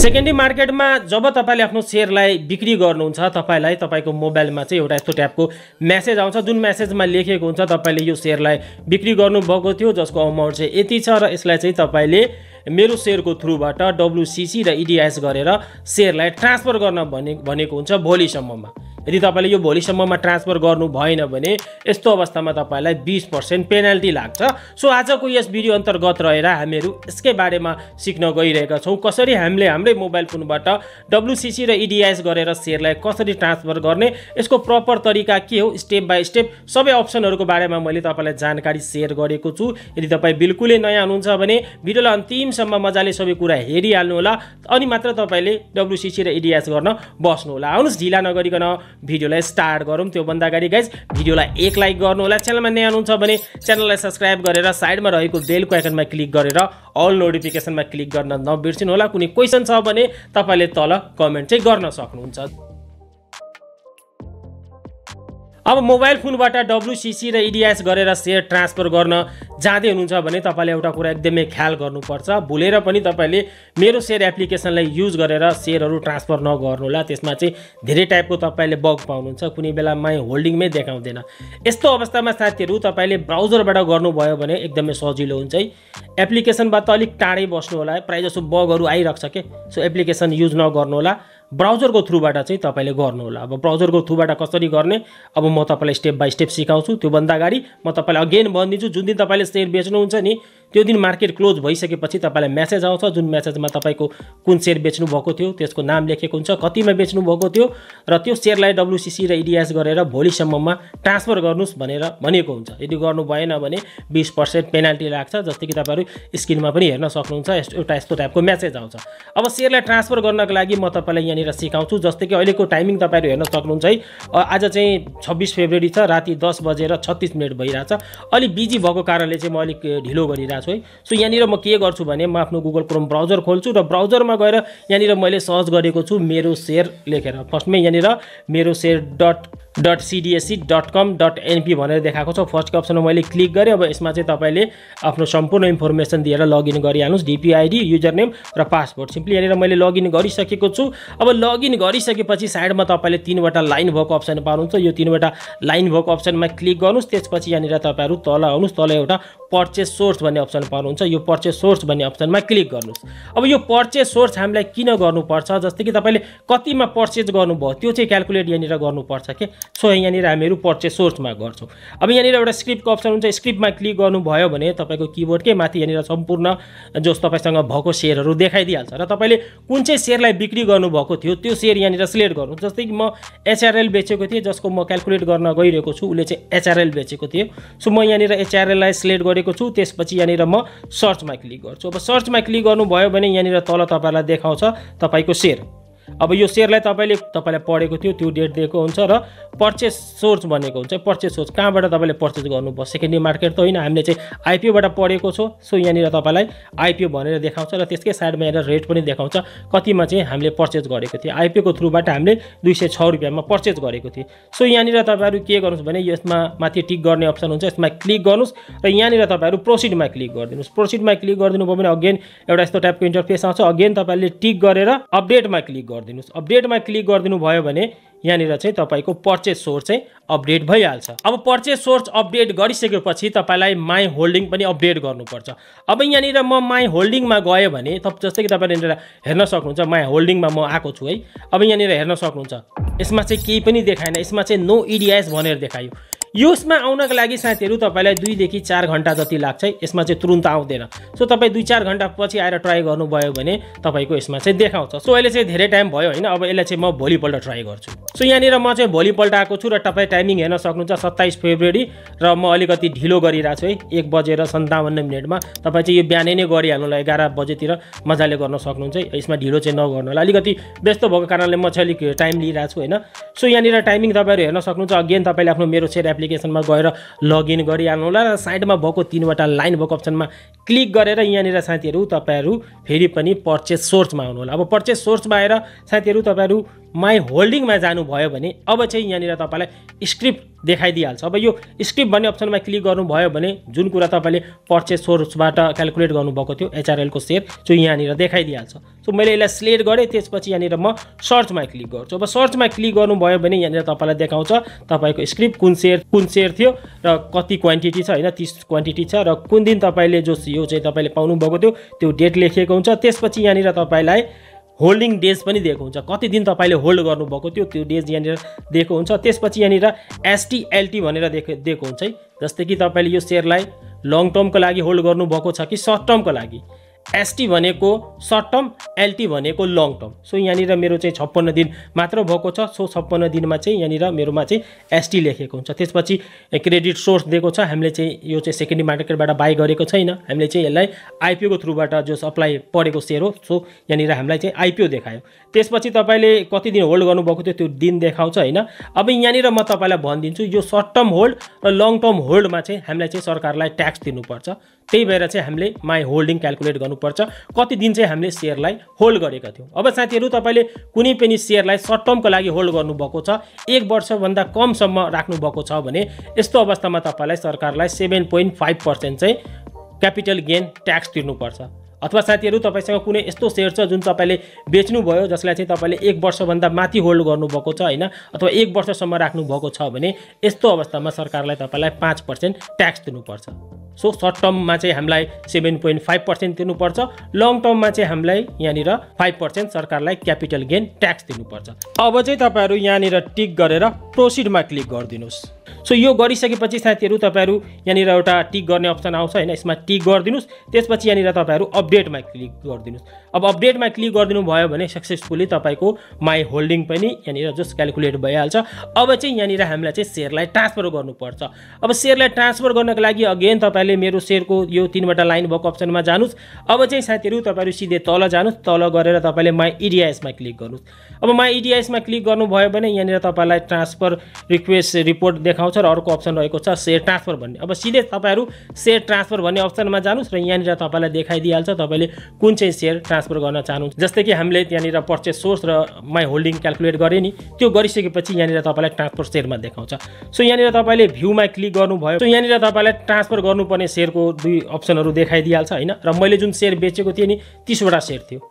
secondary मार्केटमा जब तपाईँले आफ्नो सेयरलाई बिक्री गर्नुहुन्छ तपाईँलाई तपाईँको मोबाइलमा चाहिँ एउटा यस्तो ट्यापको म्यासेज आउँछ जुन म्यासेजमा लेखेको हुन्छ तपाईँले यो सेयरलाई बिक्री गर्नुभएको थियो जसको अमाउन्ट चाहिँ यति छ र यसलाई चाहिँ तपाईँले मेरो सेयरको थ्रुबाट डब्लुसिसी र इडिआइएस e गरेर सेयरलाई ट्रान्सफर गर्न भने भनेको हुन्छ भोलिसम्ममा यदि तपाईँले यो भोलिसम्ममा ट्रान्सफर गर्नु भएन भने यस्तो अवस्थामा तपाईँलाई बिस पर्सेन्ट पेनाल्टी लाग्छ सो आजको यस भिडियो अन्तर्गत रहेर हामीहरू यसकै बारेमा सिक्न गइरहेका छौँ कसरी हामीले हाम्रै मोबाइल फोनबाट डब्लुसिसी र इडिआइएस e गरेर सेयरलाई कसरी ट्रान्सफर गर्ने यसको प्रपर तरिका के हो स्टेप बाई स्टेप सबै अप्सनहरूको बारेमा मैले तपाईँलाई जानकारी सेयर गरेको छु यदि तपाईँ बिल्कुलै नयाँ हुनुहुन्छ भने भिडियोलाई अन्तिमसम्म मजाले सबै कुरा हेरिहाल्नुहोला अनि मात्र तपाईँले डब्लुसिसी र इडिआइएस e गर्न बस्नुहोला आउनुहोस् ढिला नगरिकन भिडियोलाई स्टार्ट गरौँ त्योभन्दा अगाडि गाइज भिडियोलाई एक लाइक गर्नु होला च्यानलमा नयाँ हुनुहुन्छ भने च्यानललाई सब्सक्राइब गरेर साइडमा रहेको बेलको आइकनमा क्लिक गरेर अल नोटिफिकेसनमा क्लिक गर्न नबिर्सिनु होला कुनै क्वेसन छ भने तपाईँले तल कमेन्ट चाहिँ गर्न सक्नुहुन्छ अब मोबाइल फोनबाट डब्लुसिसी र इडिएस e गरेर सेयर ट्रान्सफर गर्न जाँदै हुनुहुन्छ भने तपाईँले एउटा कुरा एकदमै ख्याल गर्नुपर्छ भुलेर पनि तपाईँले मेरो सेयर एप्लिकेसनलाई युज गरेर सेयरहरू ट्रान्सफर नगर्नुहोला त्यसमा चाहिँ धेरै टाइपको तपाईँले बग पाउनुहुन्छ कुनै बेला माई होल्डिङमै देखाउँदैन यस्तो अवस्थामा साथीहरू तपाईँले ब्राउजरबाट गर्नुभयो भने एकदमै सजिलो हुन्छ है एप्लिकेसनबाट अलिक टाढै बस्नु होला प्रायः जसो बगहरू आइरहेको छ के सो एप्लिकेसन युज नगर्नु होला ब्राउजरको थ्रुबाट चाहिँ तपाईँले गर्नुहोला अब ब्राउजरको थ्रुबाट कसरी गर्ने अब म तपाईँलाई स्टेप बाई स्टेप सिकाउँछु त्योभन्दा अगाडि म तपाईँलाई अगेन भनिदिन्छु जुन दिन तपाईँले सेयर बेच्नुहुन्छ नि त्यो दिन मार्केट क्लोज भइसकेपछि तपाईँलाई म्यासेज आउँछ जुन म्यासेजमा तपाईँको कुन सेयर बेच्नुभएको थियो त्यसको नाम लेखेको हुन्छ कतिमा बेच्नुभएको थियो र त्यो सेयरलाई डब्लुसिसी र इडिएस e गरेर भोलिसम्ममा ट्रान्सफर गर्नुहोस् भनेर भनेको हुन्छ यदि गर्नु भएन भने बिस पर्सेन्ट पेनाल्टी लाग्छ जस्तै कि तपाईँहरू स्क्रिनमा पनि हेर्न सक्नुहुन्छ एउटा यस्तो टाइपको म्यासेज आउँछ अब सेयरलाई ट्रान्सफर गर्नको लागि म तपाईँलाई यहाँनिर सिकाउँछु जस्तै कि अहिलेको टाइमिङ तपाईँहरू हेर्न सक्नुहुन्छ है आज चाहिँ छब्बिस फेब्रुअरी छ राति दस बजेर छत्तिस मिनट भइरहेछ अलिक बिजी भएको कारणले चाहिँ म अलिक ढिलो गरिरहेको छु है सो यहाँनिर म के गर्छु भने म आफ्नो गुगल क्रोम ब्राउजर खोल्छु र ब्राउजरमा गएर यहाँनिर मैले सर्च गरेको छु मेरो सेयर लेखेर फर्स्टमै यहाँनिर मेरो share dot dot CDSC dot com dot NP भनेर देखाएको छ फर्स्टको अप्सनमा मैले क्लिक गरेँ अब यसमा चाहिँ तपाईँले आफ्नो सम्पूर्ण इन्फर्मेसन दिएर लगइन गरिहाल्नुहोस् डिपिआइडी युजर नेम र पासपोर्ट सिम्पली यहाँनिर मैले लगइन गरिसकेको छु अब लगइन गरिसकेपछि साइडमा तपाईँले तिनवटा लाइन भएको अप्सन पाउनुहुन्छ यो तिनवटा लाइन भएको अप्सनमा क्लिक गर्नुहोस् त्यसपछि यहाँनिर तपाईँहरू तल आउनुहोस् तल एउटा पर्चेस सोर्स भन्ने अप्सन पाउनुहुन्छ यो पर्चेस सोर्स भन्ने अप्सनमा क्लिक गर्नुहोस् अब यो पर्चेस सोर्स हामीलाई किन गर्नुपर्छ जस्तै कि तपाईँले कतिमा पर्चेस गर्नुभयो त्यो चाहिँ क्यालकुलेट यहाँनिर गर्नुपर्छ कि सो यहाँनिर हामीहरू पर्चेस सोर्समा गर्छौँ अब यहाँनिर एउटा स्क्रिप्टको अप्सन हुन्छ स्क्रिप्टमा क्लिक गर्नुभयो भने तपाईँको किबोर्डकै माथि यहाँनिर सम्पूर्ण जो तपाईँसँग भएको सेयरहरू देखाइदिइहाल्छ र तपाईँले कुन चाहिँ सेयरलाई बिक्री गर्नुभएको थियो त्यो सेयर यहाँनिर सिलेक्ट गर्नु जस्तै कि म एचआरएल बेचेको थिएँ जसको म क्यालकुलेट गर्न गइरहेको छु उसले चाहिँ एचआरएल बेचेको थियो सो म यहाँनिर एचआरएललाई सिलेक्ट गरेको छु त्यसपछि यहाँनिर यहाँनिर म सर्चमा क्लिक गर्छु अब सर्चमा क्लिक गर्नुभयो भने यहाँनिर तल तपाईँहरूलाई देखाउँछ तपाईँको सेयर अब यो सेयरलाई तपाईँले तपाईँलाई पढेको थियो त्यो डेट दिएको हुन्छ र पर्चेस सोर्स भनेको हुन्छ पर्चेस सोर्स कहाँबाट तपाईँले पर्चेस गर्नुभयो सेकेन्डरी मार्केट त होइन हामीले चाहिँ आइपिओबाट पढेको छ सो यहाँनिर तपाईँलाई आइपिओ भनेर देखाउँछ र त्यसकै साइडमा यहाँनिर रेट पनि देखाउँछ कतिमा चाहिँ हामीले पर्चेस गरेको थियो आइपिओको थ्रुबाट हामीले दुई सय छ रुपियाँमा पर्चेस गरेको थिएँ सो यहाँनिर तपाईँहरू के गर्नुहोस् भने यसमा माथि टिक गर्ने अप्सन हुन्छ यसमा क्लिक गर्नुहोस् र यहाँनिर तपाईँहरू प्रोसिडमा क्लिक गरिदिनुहोस् प्रोसिडमा क्लिक गरिदिनु भयो भने अगेन एउटा यस्तो टाइपको इन्टरफेस आउँछ अगेन तपाईँले टिक गरेर अपडेटमा क्लिक गर्नु गरिदिनुहोस् अपडेटमा क्लिक गरिदिनु भयो भने यहाँनिर चाहिँ तपाईँको पर्चेस सोर्स चाहिँ अपडेट भइहाल्छ अब पर्चेस सोर्स अपडेट गरिसकेपछि तपाईँलाई माई होल्डिङ पनि अपडेट गर्नुपर्छ अब यहाँनिर म माई होल्डिङमा गएँ भने त जस्तै कि तपाईँले यहाँनिर हेर्न सक्नुहुन्छ माई होल्डिङमा म आएको छु है अब यहाँनिर हेर्न सक्नुहुन्छ यसमा चाहिँ केही पनि देखाएन यसमा चाहिँ नो इडिआइएस e भनेर देखायो यसमा आउनको लागि साथीहरू तपाईँलाई दुईदेखि चार घन्टा जति लाग्छ यसमा चाहिँ तुरुन्त आउँदैन सो तपाईँ दुई चार घन्टा पछि आएर ट्राई गर्नुभयो भने तपाईँको यसमा चाहिँ देखाउँछ सो अहिले चाहिँ धेरै टाइम भयो होइन अब यसलाई चाहिँ म भोलिपल्ट ट्राई गर्छु सो यहाँनिर म चाहिँ भोलिपल्ट आएको छु र तपाईँ टाइमिङ हेर्न सक्नुहुन्छ सत्ताइस फेब्रुअरी र म अलिकति ढिलो गरिरहेको छु है एक बजेर सन्तावन्न मिनटमा तपाईँ चाहिँ यो बिहानै नै गरिहाल्नु होला एघार बजेतिर मजाले गर्न सक्नुहुन्छ है यसमा ढिलो चाहिँ नगर्नु होला अलिकति व्यस्त भएको कारणले म चाहिँ अलिक टाइम लिइरहेको छु होइन सो यहाँनिर टाइमिङ तपाईँहरू हेर्न सक्नुहुन्छ अगेन तपाईँले आफ्नो मेरो सेयर एप्लिकेसनमा गएर लगइन गरिहाल्नु होला र साइडमा भएको तिनवटा लाइन भएको अप्सनमा क्लिक गरेर यहाँनिर साथीहरू तपाईँहरू फेरि पनि पर्चेस सोर्समा होला अब पर्चेस सोर्समा आएर साथीहरू तपाईँहरू माई होल्डिङमा जानुभयो भने अब चाहिँ यहाँनिर तपाईँलाई स्क्रिप्ट देखाइदिइहाल्छ अब यो स्क्रिप्ट भन्ने अप्सनमा क्लिक गर्नुभयो भने जुन कुरा तपाईँले पर्चेस सोर्सबाट क्यालकुलेट गर्नुभएको थियो एचआरएलको सेयर त्यो यहाँनिर देखाइदिइहाल्छ सो मैले यसलाई सिलेक्ट गरेँ त्यसपछि यहाँनिर म सर्चमा क्लिक गर्छु अब सर्चमा क्लिक गर्नुभयो भने यहाँनिर तपाईँलाई देखाउँछ तपाईँको स्क्रिप्ट कुन सेयर कुन सेयर थियो र कति क्वान्टिटी छ होइन तिस क्वान्टिटी छ र कुन दिन तपाईँले जो यो चाहिँ तपाईँले पाउनुभएको थियो त्यो डेट लेखिएको हुन्छ त्यसपछि यहाँनिर तपाईँलाई होल्डिङ डेज पनि दिएको हुन्छ कति दिन तपाईँले होल्ड गर्नुभएको थियो त्यो डेज यहाँनिर दिएको हुन्छ त्यसपछि यहाँनिर एसटिएलटी भनेर दिएको दिएको हुन्छ है जस्तै कि तपाईँले यो सेयरलाई लङ टर्मको लागि होल्ड गर्नुभएको छ कि सर्ट टर्मको लागि एसटी भनेको सर्ट टर्म एलटी भनेको लङ टर्म सो यहाँनिर मेरो चाहिँ छप्पन्न दिन मात्र भएको छ सो छप्पन्न दिनमा चाहिँ यहाँनिर मेरोमा चाहिँ एसटी लेखेको हुन्छ त्यसपछि क्रेडिट सोर्स दिएको छ हामीले चाहिँ यो चाहिँ सेकेन्डरी मार्केटबाट बाई गरेको छैन हामीले चाहिँ यसलाई आइपिओको थ्रुबाट जो सप्लाई परेको सेयर हो सो यहाँनिर हामीलाई चाहिँ आइपिओ देखायो त्यसपछि तपाईँले कति दिन होल्ड गर्नुभएको थियो त्यो दिन देखाउँछ होइन अब यहाँनिर म तपाईँलाई भनिदिन्छु यो सर्ट टर्म होल्ड र लङ टर्म होल्डमा चाहिँ हामीलाई चाहिँ सरकारलाई ट्याक्स दिनुपर्छ त्यही भएर चाहिँ हामीले माई होल्डिङ क्यालकुलेट गर्नुपर्छ कति दिन चाहिँ हामीले सेयरलाई होल्ड गरेका थियौँ अब साथीहरू तपाईँले कुनै पनि सेयरलाई सर्ट टर्मको लागि होल्ड गर्नुभएको छ एक वर्षभन्दा कमसम्म राख्नुभएको छ भने यस्तो अवस्थामा तपाईँलाई सरकारलाई सेभेन पोइन्ट फाइभ पर्सेन्ट चाहिँ क्यापिटल गेन ट्याक्स तिर्नुपर्छ अथवा साथीहरू तपाईँसँग कुनै यस्तो सेयर छ जुन तपाईँले बेच्नुभयो जसलाई चाहिँ तपाईँले एक वर्षभन्दा माथि होल्ड गर्नुभएको छ होइन अथवा एक वर्षसम्म राख्नुभएको छ भने यस्तो अवस्थामा सरकारलाई तपाईँलाई पाँच पर्सेन्ट ट्याक्स दिनुपर्छ सो सर्ट टर्ममा चाहिँ हामीलाई सेभेन पोइन्ट फाइभ पर्सेन्ट दिनुपर्छ लङ टर्ममा चाहिँ हामीलाई यहाँनिर फाइभ पर्सेन्ट सरकारलाई क्यापिटल गेन ट्याक्स दिनुपर्छ अब चाहिँ तपाईँहरू यहाँनिर टिक गरेर प्रोसिडमा क्लिक गरिदिनुहोस् सो यो गरिसकेपछि साथीहरू तपाईँहरू यहाँनिर एउटा टिक गर्ने अप्सन आउँछ होइन यसमा टिक गरिदिनुहोस् त्यसपछि यहाँनिर तपाईँहरू अपडेटमा क्लिक गरिदिनुहोस् अब अपडेटमा क्लिक गरिदिनु भयो भने सक्सेसफुल्ली तपाईँको माई होल्डिङ पनि यहाँनिर जस्ट क्यालकुलेट भइहाल्छ अब चाहिँ यहाँनिर हामीलाई चाहिँ सेयरलाई ट्रान्सफर गर्नुपर्छ अब सेयरलाई ट्रान्सफर गर्नको लागि अगेन तपाईँले मेरो सेयरको यो तिनवटा लाइन भएको अप्सनमा जानुहोस् अब चाहिँ साथीहरू तपाईँहरू सिधै तल जानुहोस् तल गरेर तपाईँले माई इडिआइएसमा e क्लिक गर्नुहोस् अब माई इडिआइएसमा e क्लिक गर्नुभयो भने यहाँनिर तपाईँलाई ट्रान्सफर रिक्वेस्ट रिपोर्ट देखा देखाउँछ र अर्को अप्सन रहेको छ सेयर ट्रान्सफर भन्ने अब सिधै तपाईँहरू सेयर ट्रान्सफर भन्ने अप्सनमा जानुहोस् र यहाँनिर तपाईँलाई देखाइदिइहाल्छ तपाईँले कुन चाहिँ सेयर ट्रान्सफर गर्न चाहनुहुन्छ जस्तै कि हामीले त्यहाँनिर पर्चेस सोर्स र माई होल्डिङ क्यालकुलेट गरेँ नि त्यो गरिसकेपछि यहाँनिर तपाईँलाई ट्रान्सफर सेयरमा देखाउँछ सो यहाँनिर तपाईँले भ्यूमा क्लिक गर्नुभयो सो यहाँनिर तपाईँलाई ट्रान्सफर गर्नुपर्ने सेयरको दुई अप्सनहरू देखाइदिइहाल्छ होइन र मैले जुन सेयर बेचेको थिएँ नि तिसवटा सेयर थियो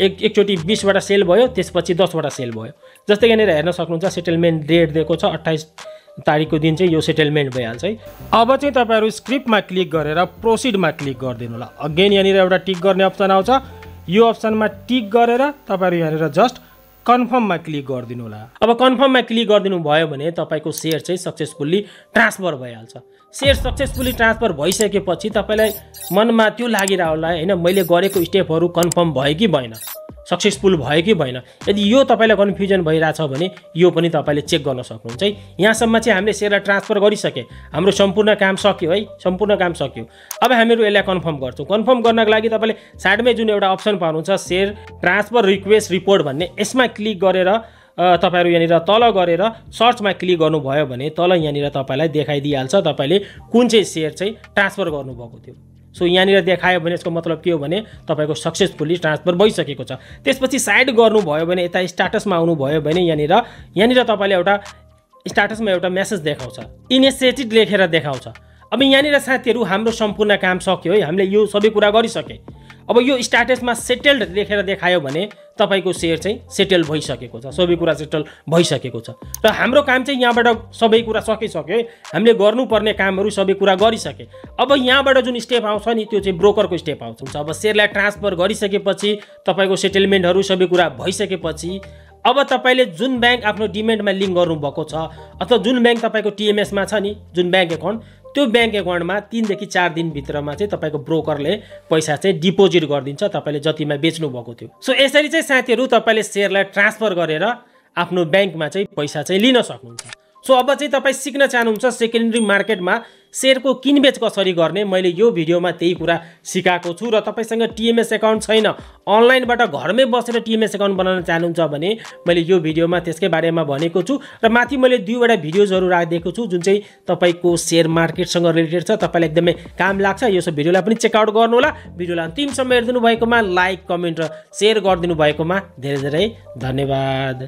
एक एकचोटि बिसवटा सेल भयो त्यसपछि दसवटा सेल भयो जस्तै यहाँनिर हेर्न सक्नुहुन्छ सेटलमेन्ट डेट दिएको छ अट्ठाइस तारिकको दिन चाहिँ यो सेटलमेन्ट भइहाल्छ है अब चाहिँ तपाईँहरू स्क्रिप्टमा क्लिक गरेर प्रोसिडमा क्लिक गरिदिनु होला अगेन यहाँनिर एउटा टिक गर्ने अप्सन आउँछ यो अप्सनमा टिक गरेर तपाईँहरू यहाँनिर जस्ट कन्फर्ममा क्लिक गरिदिनु होला अब कन्फर्ममा क्लिक गरिदिनु भयो भने तपाईँको सेयर चाहिँ सक्सेसफुल्ली ट्रान्सफर भइहाल्छ सेयर सक्सेसफुल्ली ट्रान्सफर भइसकेपछि तपाईँलाई मनमा त्यो लागिरहला होइन मैले गरेको स्टेपहरू कन्फर्म भयो कि भएन सक्सेसफुल भयो कि भएन यदि यो तपाईँलाई कन्फ्युजन भइरहेछ भने यो पनि तपाईँले चेक गर्न सक्नुहुन्छ है यहाँसम्म चाहिँ हामीले सेयरलाई ट्रान्सफर गरिसके हाम्रो सम्पूर्ण काम सक्यो है सम्पूर्ण काम सक्यो अब हामीहरू यसलाई कन्फर्म गर्छौँ कन्फर्म गर्नको लागि तपाईँले साइडमै जुन एउटा अप्सन पाउनुहुन्छ सेयर ट्रान्सफर रिक्वेस्ट रिपोर्ट भन्ने यसमा क्लिक गरेर तपाईँहरू यहाँनिर तल गरेर सर्चमा क्लिक गर्नुभयो भने तल यहाँनिर तपाईँलाई देखाइदिइहाल्छ तपाईँले कुन चाहिँ सेयर चाहिँ ट्रान्सफर गर्नुभएको थियो सो यहाँनिर देखायो भने यसको मतलब के हो भने तपाईँको सक्सेसफुल्ली ट्रान्सफर भइसकेको छ त्यसपछि साइड गर्नुभयो भने यता स्टाटसमा आउनुभयो भने यहाँनिर यहाँनिर तपाईँले एउटा स्टाटसमा एउटा मेसेज देखाउँछ इनिसिएटिभ लेखेर देखाउँछ अब यहाँनिर साथीहरू हाम्रो सम्पूर्ण काम सक्यो है हामीले यो सबै कुरा गरिसके अब यो स्टाटसमा सेटल्ड लेखेर देखायो भने तपाईँको सेयर चाहिँ सेटल भइसकेको छ सबै कुरा सेटल भइसकेको छ र हाम्रो काम चाहिँ यहाँबाट सबै कुरा सकिसक्यो है हामीले गर्नुपर्ने कामहरू सबै कुरा गरिसके अब यहाँबाट जुन स्टेप आउँछ नि त्यो चाहिँ ब्रोकरको स्टेप आउँछ अब सेयरलाई ट्रान्सफर गरिसकेपछि तपाईँको सेटलमेन्टहरू सबै कुरा भइसकेपछि अब तपाईँले जुन ब्याङ्क आफ्नो डिमेन्डमा लिङ्क गर्नुभएको छ अथवा जुन ब्याङ्क तपाईँको टिएमएसमा छ नि जुन ब्याङ्क एकाउन्ट त्यो ब्याङ्क एकाउन्टमा तिनदेखि चार दिनभित्रमा चाहिँ तपाईँको ब्रोकरले पैसा चाहिँ डिपोजिट गरिदिन्छ तपाईँले जतिमा बेच्नु भएको थियो सो यसरी चाहिँ साथीहरू तपाईँले सेयरलाई ट्रान्सफर गरेर आफ्नो ब्याङ्कमा चाहिँ पैसा चाहिँ लिन सक्नुहुन्छ सो अब चाहिँ तपाईँ सिक्न चाहनुहुन्छ सेकेन्डरी मार्केटमा सेयरको किनबेच कसरी गर्ने मैले यो भिडियोमा त्यही कुरा सिकाएको छु र तपाईँसँग टिएमएस एकाउन्ट छैन अनलाइनबाट घरमै बसेर टिएमएस एकाउन्ट बनाउन चाहनुहुन्छ भने मैले यो भिडियोमा त्यसकै बारेमा भनेको छु र माथि मैले दुईवटा भिडियोजहरू राखिदिएको छु जुन चाहिँ तपाईँको सेयर मार्केटसँग रिलेटेड छ तपाईँलाई एकदमै काम लाग्छ यो सब भिडियोलाई पनि चेकआउट गर्नुहोला भिडियोलाई अन्तिमसम्म हेरिदिनु भएकोमा लाइक कमेन्ट र सेयर गरिदिनु भएकोमा धेरै धेरै धन्यवाद